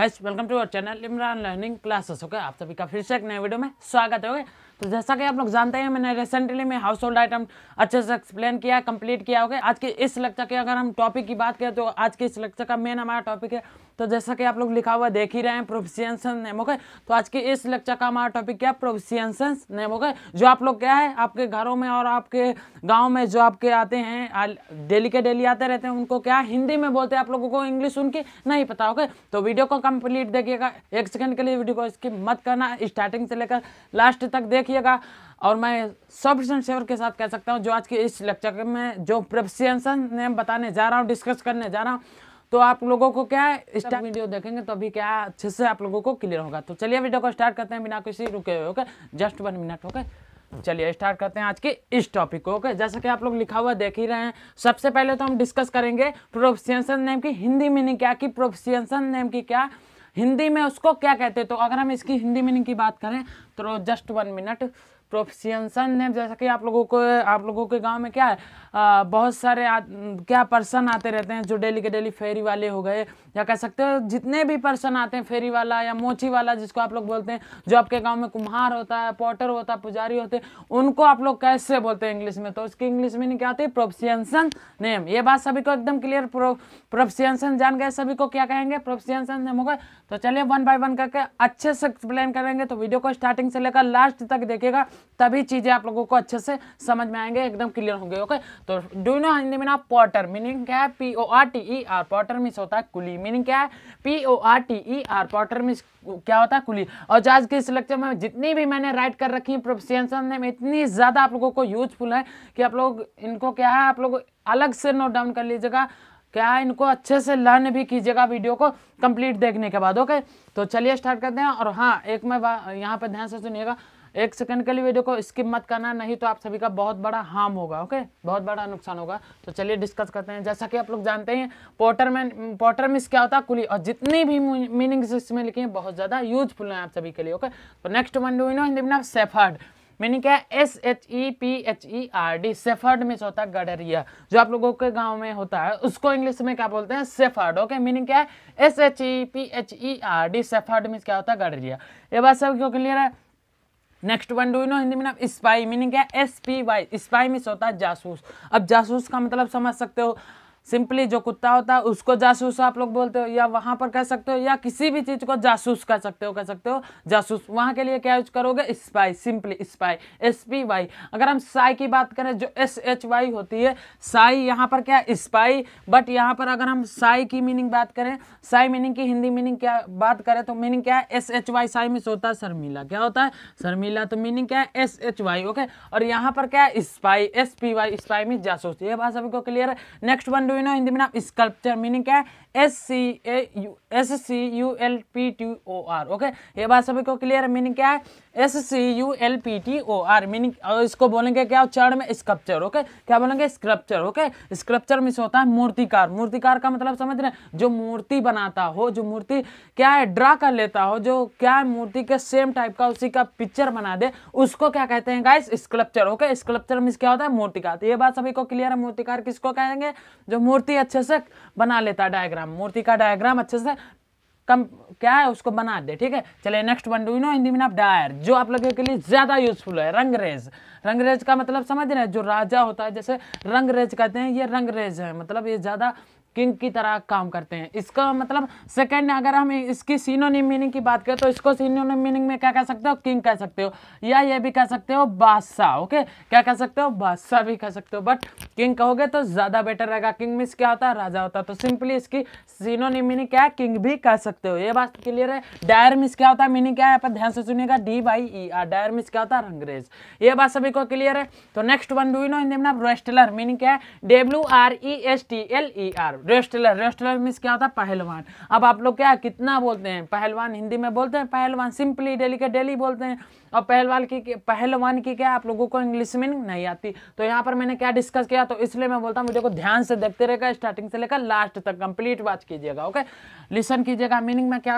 Guys welcome to our channel Imran learning classes okay आप सभी का फिर से एक नए वीडियो में स्वागत है ओके तो जैसा कि आप लोग जानते हैं मैंने रिसेंटली में हाउस होल्ड आइटम अच्छे से एक्सप्लेन किया कंप्लीट किया होगा आज के इस लेक्चर के अगर हम टॉपिक की बात करें तो आज के इस लेक्चर का मेन हमारा टॉपिक है तो जैसा कि आप लोग लिखा हुआ देख ही रहे हैं प्रोफिशियंसन नेम ओके तो आज के इस लेक्चर का हमारा टॉपिक क्या है प्रोफिशियंसन नेम ओके जो आप लोग क्या है आपके घरों में और आपके गाँव में जो आपके आते हैं डेली के डेली आते रहते हैं उनको क्या हिंदी में बोलते हैं आप लोगों को इंग्लिश उनकी नहीं पता ओके तो वीडियो को कंप्लीट देखिएगा एक सेकेंड के लिए वीडियो को इसकी मत करना स्टार्टिंग से लेकर लास्ट तक देख देखिएगा और मैं सौ परसेंट श्योर के साथ कह सकता हूँ जो आज के इस लेक्चर में जो प्रोफिशियंसन ने बताने जा रहा हूँ डिस्कस करने जा रहा हूँ तो आप लोगों को क्या है इस वीडियो देखेंगे तो अभी क्या अच्छे से आप लोगों को क्लियर होगा तो चलिए वीडियो को स्टार्ट करते हैं बिना किसी रुके हुए okay just one minute okay चलिए स्टार्ट करते हैं आज के इस टॉपिक को ओके जैसा कि आप लोग लिखा हुआ देख ही रहे हैं सबसे पहले तो हम डिस्कस करेंगे प्रोफिशियंसन नेम की हिंदी मीनिंग क्या कि प्रोफिशियंसन नेम की क्या हिंदी में उसको क्या कहते हैं तो अगर हम इसकी हिंदी मीनिंग की बात करें तो जस्ट वन मिनट प्रोफिशियंसन है जैसा कि आप लोगों को आप लोगों के गांव में क्या है आ, बहुत सारे आ, क्या पर्सन आते रहते हैं जो डेली के डेली फेरी वाले हो गए या कह सकते हो जितने भी पर्सन आते हैं फेरी वाला या मोची वाला जिसको आप लोग बोलते हैं जो आपके गांव में कुम्हार होता है पॉटर होता है पुजारी होते हैं उनको आप लोग कैसे बोलते हैं इंग्लिश में तो उसकी इंग्लिश मीनिंग क्या होती है प्रोफिशियंसन नेम ये बात सभी को एकदम क्लियर प्रोफिशियंसन जान गए सभी को क्या कहेंगे प्रोफिशियंसन नेम हो गए तो चलिए वन बाय वन करके अच्छे से एक्सप्लेन करेंगे तो वीडियो को स्टार्टिंग से लेकर लास्ट तक देखेगा तभी चीज़ें आप लोगों को अच्छे से समझ में आएंगे एकदम क्लियर होंगे ओके तो डू नो हिंदी मीना पॉटर मीनिंग क्या है P O R T E R porter means होता है कुली मीनिंग क्या है P O R T E R porter means क्या होता है कुली और आज के इस लेक्चर में जितनी भी मैंने राइट कर रखी है प्रोफेशन ने इतनी ज़्यादा आप लोगों को यूजफुल है कि आप लोग इनको क्या है आप लोग अलग से नोट डाउन कर लीजिएगा क्या इनको अच्छे से लर्न भी कीजिएगा वीडियो को कंप्लीट देखने के बाद ओके तो चलिए स्टार्ट करते हैं और हाँ एक मैं यहाँ पर ध्यान से सुनिएगा एक सेकंड के लिए वीडियो को स्किप मत करना नहीं तो आप सभी का बहुत बड़ा हार्म होगा ओके बहुत बड़ा नुकसान होगा तो चलिए डिस्कस करते हैं जैसा कि आप लोग जानते हैं पोटर मैन पोटर मिस क्या होता है कुली और जितनी भी मीनिंग्स इसमें लिखी हैं बहुत ज़्यादा यूजफुल हैं आप सभी के लिए ओके तो next one do know Hindi में सेफर्ड मीनिंग क्या है S H E P H E R D shepherd means होता है गडरिया जो आप लोगों के गाँव में होता है उसको इंग्लिश में क्या बोलते हैं सेफर्ड ओके मीनिंग क्या है S H E P H E R D shepherd means क्या होता है गडरिया ये बात क्यों क्लियर है next one do know Hindi में नाम स्पाई मीनिंग क्या S P Y spy means होता है जासूस अब जासूस का मतलब समझ सकते हो सिंपली जो कुत्ता होता है उसको जासूस आप लोग बोलते हो या वहां पर कह सकते हो या किसी भी चीज़ को जासूस कह सकते हो कह सकते हो जासूस वहां के लिए क्या यूज करोगे spy simply spy S P Y अगर हम साई की बात करें जो एस एच वाई होती है साई यहाँ पर क्या स्पाई बट यहाँ पर अगर हम साई की मीनिंग बात करें साई मीनिंग की हिंदी मीनिंग क्या बात करें तो मीनिंग क्या है S H Y shy means होता है शर्मिला क्या होता है शर्मिला तो मीनिंग क्या है एस एच वाई ओके और यहाँ पर क्या है spy S P Y spy means जासूस ये बात सभी को क्लियर है next one doing in the meaning of sculpture meaning क्या S C A U S C U L P T O R okay ये बात सभी को क्लियर है मीनिंग क्या है S C U L P T O R meaning इसको बोलेंगे क्या चढ़ में स्क्रप्चर ओके क्या बोलेंगे स्क्रप्चर ओके स्क्रप्चर में होता है मूर्तिकार मूर्तिकार का मतलब समझ रहे जो मूर्ति बनाता हो जो मूर्ति क्या है ड्रा कर लेता हो जो क्या है मूर्ति के सेम टाइप का उसी का पिक्चर बना दे उसको क्या कहते हैं guys sculptor okay sculptor means क्या होता है मूर्तिकार तो ये बात सभी को क्लियर है मूर्तिकार किसको कहेंगे जो मूर्ति अच्छे से बना लेता है डायग्राम डायग्राम मूर्ति का डायग्राम अच्छे से कम क्या है उसको बना दे ठीक है चले next one do know Hindi में आप डायर जो आप लोगों के लिए ज़्यादा यूजफुल है रंगरेज रंगरेज का मतलब समझ रहे हैं जो राजा होता है जैसे रंगरेज कहते हैं ये रंगरेज है मतलब ये ज़्यादा किंग की तरह काम करते हैं इसका मतलब सेकंड अगर हम इसकी सीनोनिम मीनिंग की बात करें तो इसको सीनोनिम मीनिंग में क्या कह सकते हो किंग कह सकते हो या ये भी कह सकते हो बादशाह ओके क्या कह सकते हो बादशाह भी कह सकते हो बट किंग कहोगे तो ज़्यादा बेटर रहेगा किंग मिस क्या होता है राजा होता है तो सिंपली इसकी सीनोनिम मीनिंग क्या है किंग भी कह सकते हो ये बात क्लियर है डायर मिस क्या होता है मीनिंग क्या है पर ध्यान से सुनिएगा D Y E R dyer means क्या होता है अंग्रेज ये बात सभी को क्लियर है तो next one do know in wrestler meaning क्या है W R E S T L E R wrestler wrestler means क्या होता है पहलवान अब आप लोग क्या कितना बोलते हैं पहलवान हिंदी में बोलते हैं पहलवान सिंपली डेली के डेली बोलते हैं और पहलवान की पहलवान की क्या आप लोगों को इंग्लिश में नहीं आती तो यहाँ पर मैंने क्या डिस्कस किया तो इसलिए मैं बोलता हूँ वीडियो को ध्यान से देखते रहेगा स्टार्टिंग से लेकर लास्ट तक कंप्लीट वॉच कीजिएगा ओके लिसन कीजिएगा मीनिंग में क्या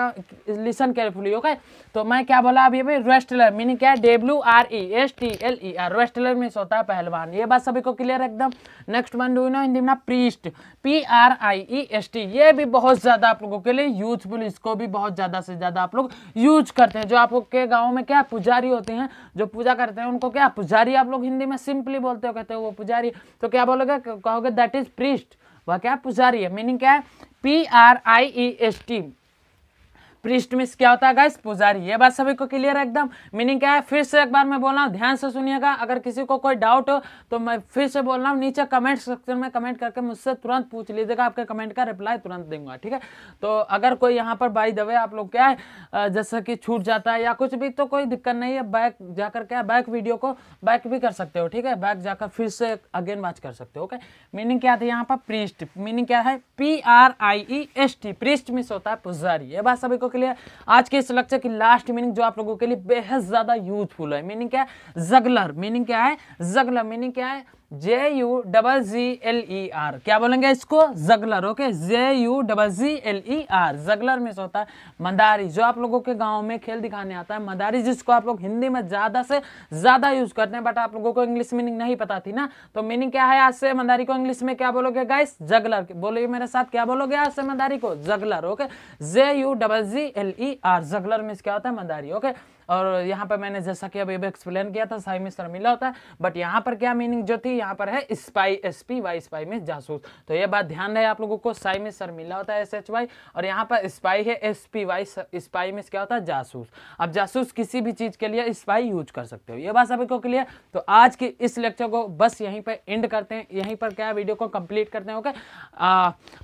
लिसन केयरफुली ओके तो मैं क्या बोला अभी अभी रेस्टलर मीनिंग क्या है W R E S T L E R wrestler means होता है पहलवान ये बात सभी को क्लियर एकदम next one do know Hindi में priest P R I E S T ये भी बहुत ज़्यादा आप लोगों के लिए यूजफुल इसको भी बहुत ज़्यादा से ज़्यादा आप लोग यूज करते हैं जो आप लोग के गाँव में क्या पुजारी पुजारी होते हैं जो पूजा करते हैं उनको क्या पुजारी आप लोग हिंदी में सिंपली बोलते हो कहते हो वो पुजारी तो क्या बोलोगे कहोगे दैट इज प्रिस्ट वह क्या पुजारी है मीनिंग क्या है P R I E S T priest means क्या होता है गाइस पुजारी ये बात सभी को क्लियर है एकदम मीनिंग क्या है फिर से एक बार मैं बोल रहा हूँ ध्यान से सुनिएगा अगर किसी को कोई डाउट हो तो मैं फिर से बोल रहा हूँ नीचे कमेंट सेक्शन में कमेंट करके मुझसे तुरंत पूछ लीजिएगा आपके कमेंट का रिप्लाई तुरंत दूंगा ठीक है तो अगर कोई यहाँ पर बाई दवे आप लोग क्या है जैसे कि छूट जाता है या कुछ भी तो कोई दिक्कत नहीं है बैक जाकर क्या बैक वीडियो को बैक भी कर सकते हो ठीक है बैक जाकर फिर से अगेन वॉच कर सकते हो ओके मीनिंग क्या था यहाँ पर प्रिस्ट मीनिंग क्या है P R I E S T priest means होता है पुजारी ये बात सभी को के लिए आज के इस लेक्चर की लास्ट मीनिंग जो आप लोगों के लिए बेहद ज़्यादा यूजफुल है मीनिंग क्या है जगलर मीनिंग क्या है जगलर मीनिंग क्या है J U double G L E R क्या बोलेंगे इसको juggler okay J U double G L E R juggler में होता है मदारी जो आप लोगों के गांव में खेल दिखाने आता है मदारी जिसको आप लोग हिंदी में ज़्यादा से ज़्यादा यूज़ करते हैं बट आप लोगों को इंग्लिश मीनिंग नहीं पता थी ना तो मीनिंग क्या है आज से मंदारी को इंग्लिश में क्या बोलोगे गाइस जगलर बोलोगे मेरे साथ क्या बोलोगे आज से मंदारी को juggler okay J U double G L E R juggler में क्या होता है मंदारी ओके और यहाँ पर मैंने जैसा कि अभी एक्सप्लेन किया था साई में मिला होता है बट यहाँ पर क्या मीनिंग जो थी यहाँ पर है spy S P Y spy में जासूस तो ये बात ध्यान रहे आप लोगों को साई में शर्मिला होता है एस एच वाई और यहाँ पर स्पाई है एस पी वाई स्पाई में क्या होता है जासूस अब जासूस किसी भी चीज़ के लिए स्पाई यूज कर सकते हो ये बात सभी को क्लियर तो आज के इस लेक्चर को बस यहीं पर एंड करते हैं यहीं पर क्या वीडियो को कंप्लीट करते हैं ओके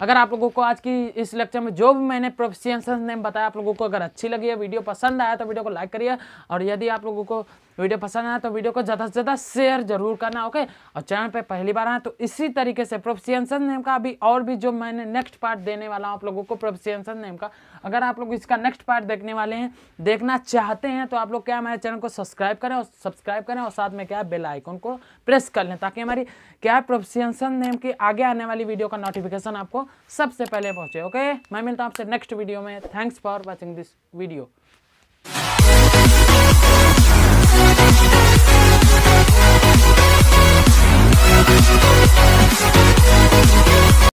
अगर आप लोगों को आज की इस लेक्चर में जो भी मैंने प्रोफिशियंस नेम बताया आप लोगों को अगर अच्छी लगी है वीडियो पसंद आया तो वीडियो को लाइक करिए और यदि आप लोगों को वीडियो पसंद आया तो वीडियो को ज़्यादा से ज़्यादा शेयर जरूर करना ओके और चैनल पर पहली बार आए तो इसी तरीके से प्रोफिशियंसन नेम का अभी और भी जो मैंने नेक्स्ट पार्ट देने वाला हूँ आप लोगों को प्रोफिशियंसन नेम का अगर आप लोग इसका नेक्स्ट पार्ट देखने वाले हैं देखना चाहते हैं तो आप लोग क्या हमारे चैनल को सब्सक्राइब करें और सब्सक्राइब करें और साथ में क्या है बेलाइकन को प्रेस कर लें ताकि हमारी क्या प्रोफिशियंसन नेम की आगे आने वाली वीडियो का नोटिफिकेशन आपको सबसे पहले पहुँचे ओके मैं मिलता हूँ आपसे नेक्स्ट वीडियो में thanks for watching this video Thank you.